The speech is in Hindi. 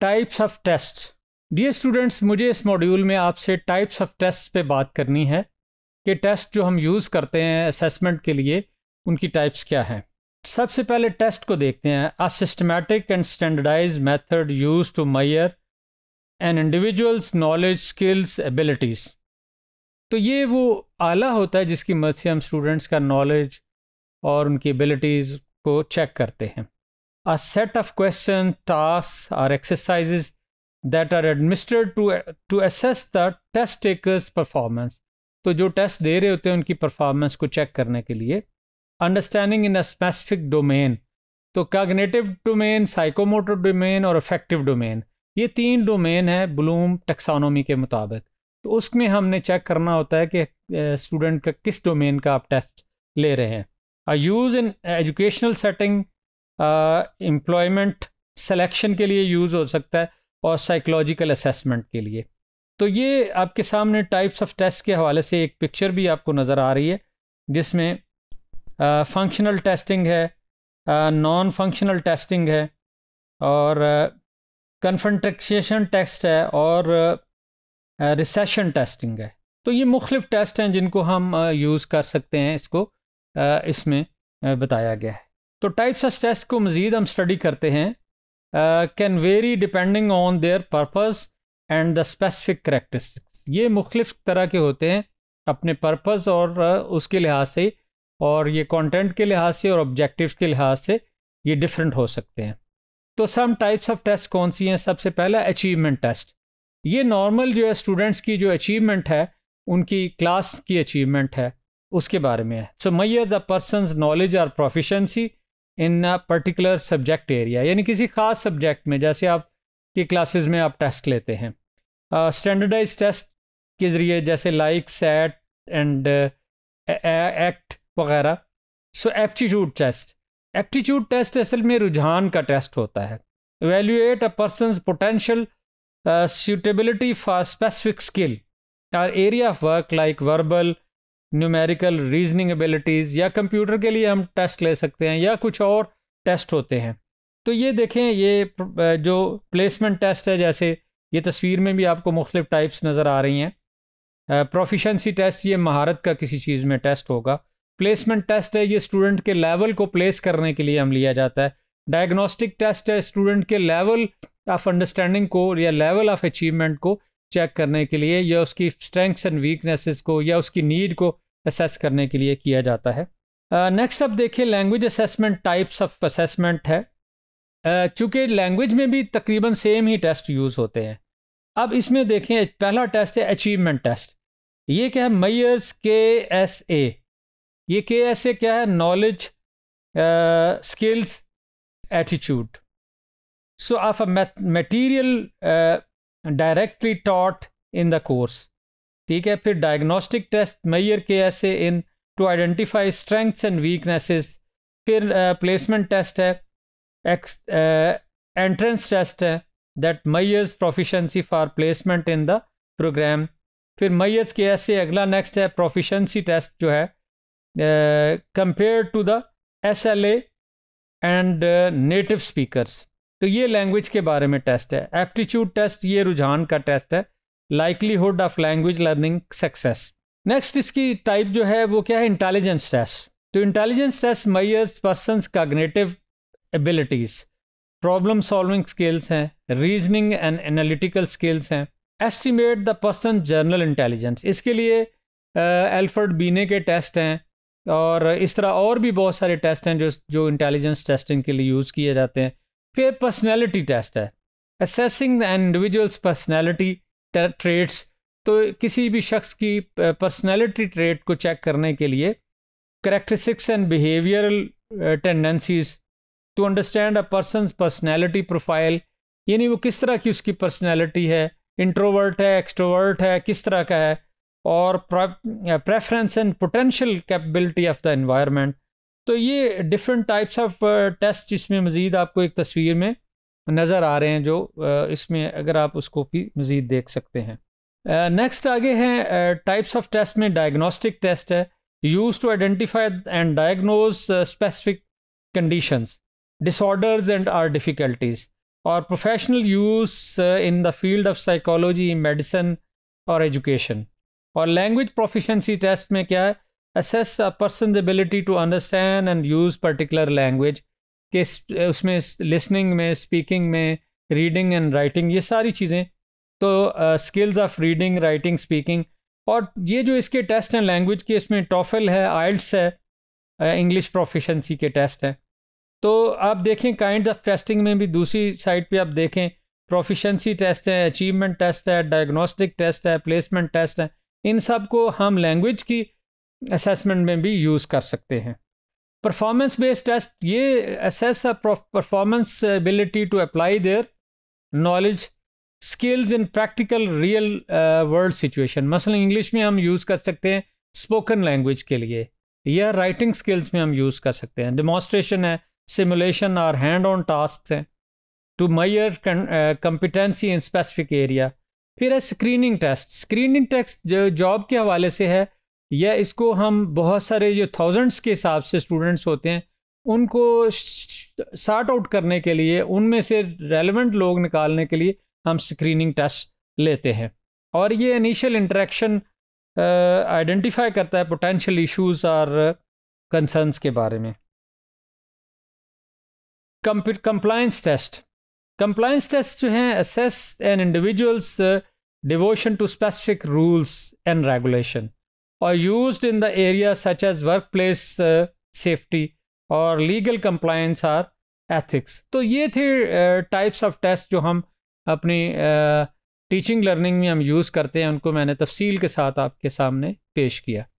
Types of test dear students मुझे इस मॉड्यूल में आपसे टाइप्स ऑफ टेस्ट पे बात करनी है कि टेस्ट जो हम यूज़ करते हैं असेसमेंट के लिए उनकी टाइप्स क्या हैं सबसे पहले टेस्ट को देखते हैं a systematic and standardize method use to measure an individual's knowledge skills abilities तो ये वो आला होता है जिसकी मदद से हम स्टूडेंट्स का नॉलेज और उनकी एबिलिटीज़ को चेक करते हैं a set of questions, tasks, or exercises that are administered to, to assess the test takers performance. तो जो टेस्ट दे रहे होते हैं उनकी परफॉर्मेंस को चेक करने के लिए understanding in a specific domain तो कागनेटिव डोमेन साइकोमोटर डोमेन और अफेक्टिव डोमेन ये तीन डोमेन है ब्लूम टेक्सानोमी के मुताबिक तो उसमें हमने चेक करना होता है कि स्टूडेंट का किस डोमेन का आप टेस्ट ले रहे हैं I use in educational setting employment selection के लिए यूज़ हो सकता है और साइकोलॉजिकल असेसमेंट के लिए तो ये आपके सामने टाइप्स ऑफ टेस्ट के हवाले से एक पिक्चर भी आपको नज़र आ रही है जिसमें फंक्शनल टेस्टिंग है नॉन फंक्शनल टेस्टिंग है और कन्फंट्रक्सेशन टेस्ट है और रिसेशन टेस्टिंग है तो ये मुख्तफ टेस्ट हैं जिनको हम यूज़ कर सकते हैं इसको इसमें बताया गया है तो टाइप्स ऑफ स्ट्रेस को मज़ीद हम स्टडी करते हैं can vary depending on their purpose and the specific characteristics ये मुख्तफ तरह के होते हैं अपने पर्पस और uh, उसके लिहाज से और ये कंटेंट के लिहाज से और ऑब्जेक्टिव के लिहाज से ये डिफरेंट हो सकते हैं तो सम टाइप्स ऑफ टेस्ट कौन सी हैं सबसे पहला अचीवमेंट टेस्ट ये नॉर्मल जो है स्टूडेंट्स की जो अचीवमेंट है उनकी क्लास की अचीवमेंट है उसके बारे में है so as a person knowledge और proficiency in a particular subject area यानी किसी खास सब्जेक्ट में जैसे आप की क्लासेस में आप टेस्ट लेते हैं स्टैंडर्डाइज uh, टेस्ट के ज़रिए जैसे लाइक सेट एंड एक्ट वगैरह so aptitude test aptitude test असल में रुझान का टेस्ट होता है evaluate a person potential suitability for specific skill और area of work like verbal numerical reasoning abilities या कंप्यूटर के लिए हम टेस्ट ले सकते हैं या कुछ और टेस्ट होते हैं तो ये देखें ये जो प्लेसमेंट टेस्ट है जैसे ये तस्वीर में भी आपको मुख्तु टाइप्स नज़र आ रही हैं प्रोफिशेंसी टेस्ट ये महारत का किसी चीज़ में टेस्ट होगा प्लेसमेंट टेस्ट है ये स्टूडेंट के लेवल को प्लेस करने के लिए हम लिया जाता है डायग्नोस्टिक टेस्ट है स्टूडेंट के लेवल ऑफ अंडरस्टैंडिंग को या लेवल ऑफ अचीवमेंट को चेक करने के लिए या उसकी स्ट्रेंथ्स एंड वीकनेसेस को या उसकी नीड को असेस करने के लिए किया जाता है नेक्स्ट uh, अब देखिए language assessment types of assessment है uh, चूँकि लैंग्वेज में भी तकरीबन सेम ही टेस्ट यूज़ होते हैं अब इसमें देखें पहला टेस्ट है अचीवमेंट टेस्ट ये क्या है मैयर्स के एस ए ये के एस ए क्या है knowledge skills attitude so of a material directly taught in the course ठीक है फिर डायग्नोस्टिक टेस्ट मैयर के ऐसे in to identify strengths and weaknesses फिर प्लेसमेंट uh, टेस्ट है एंट्रेंस टेस्ट uh, है that measures proficiency for placement in the program फिर मैयर्स के ऐसे अगला नेक्स्ट है प्रोफिशंसी टेस्ट जो है compare to the S L A and native speakers तो ये लैंग्वेज के बारे में टेस्ट है एप्टीट्यूड टेस्ट ये रुझान का टेस्ट है likelihood of language learning success next इसकी टाइप जो है वो क्या है इंटेलिजेंस टेस्ट तो intelligence test measures person cognitive abilities problem solving skills हैं रीजनिंग एंड एनालिटिकल स्किल्स हैं estimate the person general intelligence इसके लिए एल्फर्ड uh, बीने के टेस्ट हैं और इस तरह और भी बहुत सारे टेस्ट हैं जो जो इंटेलिजेंस टेस्टिंग के लिए यूज़ किए जाते हैं फिर पर्सनैलिटी टेस्ट है assessing the individual's personality traits तो किसी भी शख्स की पर्सनैलिटी ट्रेट को चेक करने के लिए characteristics and behavioural tendencies to understand a person personality profile यानी वो किस तरह की उसकी पर्सनैलिटी है इंट्रोवर्ट है एक्सट्रोवर्ट है किस तरह का है और preference and potential capability of the environment तो ये डिफरेंट टाइप्स ऑफ टेस्ट जिसमें मज़ीद आपको एक तस्वीर में नज़र आ रहे हैं जो uh, इसमें अगर आप उसको भी मज़ीद देख सकते हैं नेक्स्ट uh, आगे हैं टाइप्स ऑफ टेस्ट में डायग्नोस्टिक टेस्ट है use to identify and diagnose specific conditions disorders and or difficulties और professional use in the field of psychology medicine और एजुकेशन और लैंग्वेज प्रोफिशेंसी टेस्ट में क्या है assess a person ability to understand and use particular language कि उसमें लिसनिंग में स्पीकिंग में रीडिंग एंड राइटिंग ये सारी चीज़ें तो skills of reading writing speaking और ये जो इसके टेस्ट हैं लैंग्वेज के इसमें टॉफल है आइल्स है इंग्लिश प्रोफिशंसी के टेस्ट हैं तो आप देखें काइंड ऑफ टेस्टिंग में भी दूसरी साइड पे आप देखें प्रोफिशंसी टेस्ट हैं अचीवमेंट टेस्ट है डायग्नोस्टिक टेस्ट है प्लेसमेंट टेस्ट है इन सब को हम लैंग्वेज की असेसमेंट में भी यूज़ कर सकते हैं परफॉर्मेंस बेस्ड टेस्ट ये assess performance ability to apply their knowledge skills in practical real world situation मसलन इंग्लिश में हम यूज़ कर सकते हैं स्पोकन लैंग्वेज के लिए या राइटिंग स्किल्स में हम यूज़ कर सकते हैं डिमॉन्स्ट्रेशन है सिमुलेशन और हैंड ऑन टास्क हैं to measure competency in specific area फिर है स्क्रीनिंग टेस्ट स्क्रीनिंग टेस्ट जो जॉब के हवाले से है या इसको हम बहुत सारे जो थाउजेंड्स के हिसाब से स्टूडेंट्स होते हैं उनको सार्ट आउट करने के लिए उनमें से रेलिवेंट लोग निकालने के लिए हम स्क्रीनिंग टेस्ट लेते हैं और ये इनिशियल इंटरेक्शन आइडेंटिफाई करता है पोटेंशियल इश्यूज और कंसर्न्स के बारे में कंप्लाइंस टेस्ट कंप्लाइंस टेस्ट जो हैं assess an individual's devotion to specific rules and regulation or used in the area such as work place safety और लीगल कंप्लाइंस आर एथिक्स तो ये थे टाइप्स ऑफ टेस्ट जो हम अपनी टीचिंग uh, लर्निंग में हम यूज़ करते हैं उनको मैंने तफसील के साथ आपके सामने पेश किया